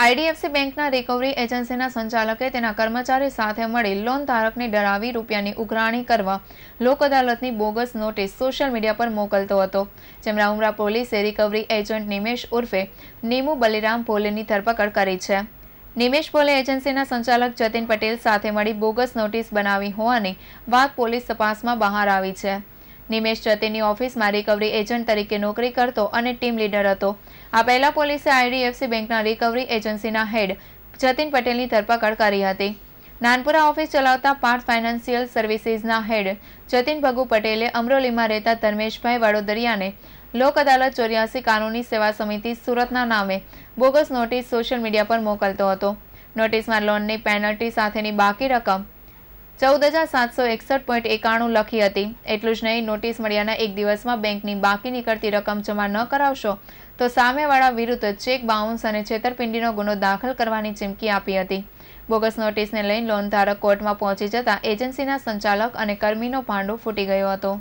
IDFC બેંકના recovery એજન્સીના સંચાલકે તેના કર્મચારી સાથે મળી લોન ધારકને ડરાવી રૂપિયાની ઉઘરાણી કરવા લોક અદાલતની બોગસ નોટિસ સોશિયલ મીડિયા પર મોકલતો હતો જેમના ઉમરા પોલીસે રિકવરી એજન્ટ નિમેશ ઉર્ફે નિમુ બલિરામ ભોલેની ધરપકડ કરી છે નિમેશ પોલે એજન્સીના સંચાલક જતીન પટેલ સાથે મળી બોગસ નોટિસ બનાવી હોવાની વાત પોલીસ તપાસમાં બહાર આવી છે નિમેશ જતીની ઓફિસમાં રિકવરી એજન્ટ તરીકે નોકરી કરતો અને ટીમ લીડર હતો આ પહેલા પોલીસે આઈડીએફસી બેંકના રિકવરી એજન્સીના હેડ જતીન પટેલની ધરપકડ કરી હતી નાનપુરા ઓફિસ ચલાવતા પાર્થ ફાઇનાન્શિયલ સર્વિસીસના હેડ જતીન ભગુ પટેલે અમરોલીમાં રહેતા ધર્મેશભાઈ વાડોદરિયાને લોક અદાલત ચોર્યાસી કાનૂની સેવા સમિતિ સુરતના નામે બોગસ નોટિસ સોશિયલ મીડિયા પર મોકલતો હતો નોટિસમાં લોનની પેનલ્ટી સાથેની બાકી રકમ ચૌદ હજાર સાતસો એકસઠ પોઈન્ટ એકાણું લખી હતી એટલું જ નહીં નોટિસ મળ્યાના એક દિવસમાં બેંકની બાકી નીકળતી રકમ જમા ન કરાવશો તો સામેવાળા વિરુદ્ધ ચેક બાઉન્સ અને છેતરપિંડીનો ગુનો દાખલ કરવાની ચીમકી આપી હતી બોગસ નોટિસને લઈ લોન ધારક કોર્ટમાં પહોંચી જતા એજન્સીના સંચાલક અને કર્મીનો ભાંડો ફૂટી ગયો હતો